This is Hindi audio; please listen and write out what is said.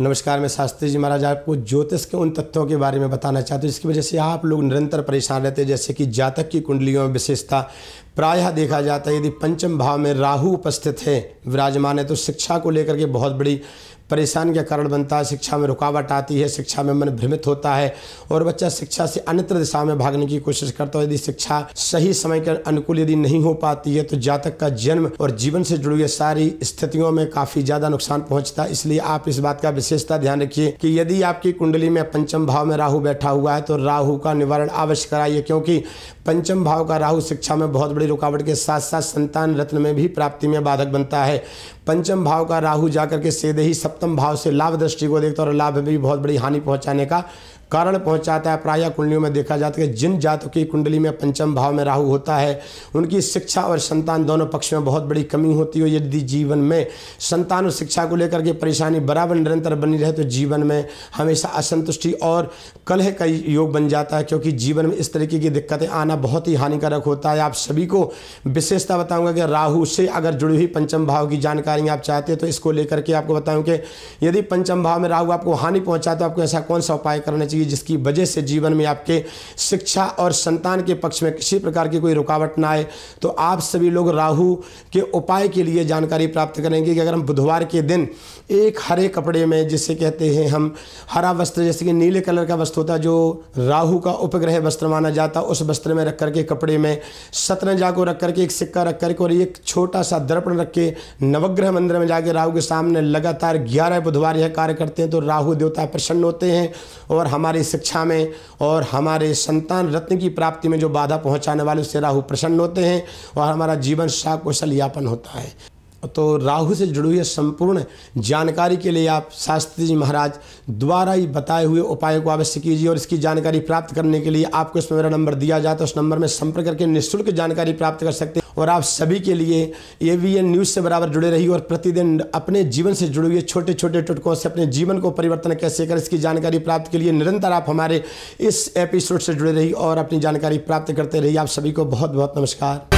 नमस्कार मैं शास्त्री जी महाराज आपको ज्योतिष के उन तत्वों के बारे में बताना चाहता हूँ जिसकी वजह से आप लोग निरंतर परेशान रहते हैं जैसे कि जातक की कुंडलियों में विशेषता प्रायः देखा जाता है यदि पंचम भाव में राहु उपस्थित है विराजमान है तो शिक्षा को लेकर के बहुत बड़ी परेशानी का कारण बनता है शिक्षा में रुकावट आती है शिक्षा में मन भ्रमित होता है और बच्चा शिक्षा से अन्यत्र दिशा में भागने की कोशिश करता है यदि शिक्षा सही समय के अनुकूल यदि नहीं हो पाती है तो जातक का जन्म और जीवन से जुड़ी हुई सारी स्थितियों में काफी ज्यादा नुकसान पहुंचता है इसलिए आप इस बात का विशेषता ध्यान रखिए कि यदि आपकी कुंडली में पंचम भाव में राहु बैठा हुआ है तो राहु का निवारण अवश्य कराइए क्योंकि पंचम भाव का राहु शिक्षा में बहुत बड़ी बड़ी रुकावट के साथ साथ संतान रत्न में भी प्राप्ति में बाधक बनता है पंचम भाव का राहु जाकर के सीधे ही सप्तम भाव से लाभ दृष्टि को देखता है और लाभ भी बहुत बड़ी हानि पहुंचाने का कारण पहुंचाता है प्रायः कुंडलियों में देखा जाता है कि जिन जातों की कुंडली में पंचम भाव में राहु होता है उनकी शिक्षा और संतान दोनों पक्ष में बहुत बड़ी कमी होती हो यदि जीवन में संतान और शिक्षा को लेकर के परेशानी बराबर निरंतर बनी रहे तो जीवन में हमेशा असंतुष्टि और कलह का योग बन जाता है क्योंकि जीवन में इस तरीके की दिक्कतें आना बहुत ही हानिकारक होता है आप सभी को विशेषता बताऊँगा कि राहु से अगर जुड़ी हुई पंचम भाव की जानकारी आप चाहते हैं तो इसको लेकर के आपको बताऊँ कि यदि पंचम भाव में राहु आपको हानि पहुंचा तो आपको ऐसा कौन सा उपाय करना चाहिए चाहिए जिसकी वजह से जीवन में आपके शिक्षा और संतान के पक्ष में किसी प्रकार की कोई रुकावट ना आए तो आप सभी लोग राहु के उपाय के लिए जानकारी प्राप्त करेंगे कि अगर हम बुधवार के दिन एक हरे कपड़े में जिसे कहते हैं हम हरा वस्त्र जैसे कि नीले कलर का वस्त्र होता जो राहू का उपग्रह वस्त्र माना जाता उस वस्त्र में रख करके कपड़े में शतरंजा को रख करके एक सिक्का रख करके और एक छोटा सा दर्पण रख के नवग्रह मंदिर में जाकर राहु के सामने लगातार ग्यारह बुधवार यह कार्य करते हैं तो राहु देवता प्रसन्न होते हैं और हम हमारी शिक्षा में और हमारे संतान रत्न की प्राप्ति में जो बाधा पहुंचाने वाले उससे राहु प्रसन्न होते हैं और हमारा जीवन साकुशल यापन होता है तो राहु से जुड़ी हुई संपूर्ण जानकारी के लिए आप शास्त्री जी महाराज द्वारा ही बताए हुए उपाय को अवश्य कीजिए और इसकी जानकारी प्राप्त करने के लिए आपको इसमें मेरा नंबर दिया जाता है उस नंबर में संपर्क करके निःशुल्क जानकारी प्राप्त कर सकते हैं और आप सभी के लिए ए वी एन न्यूज़ से बराबर जुड़े रहिए और प्रतिदिन अपने जीवन से जुड़े हुए छोटे छोटे टुटकों से अपने जीवन को परिवर्तन कैसे कर इसकी जानकारी प्राप्त के लिए निरंतर आप हमारे इस एपिसोड से जुड़े रहिए और अपनी जानकारी प्राप्त करते रहिए आप सभी को बहुत बहुत नमस्कार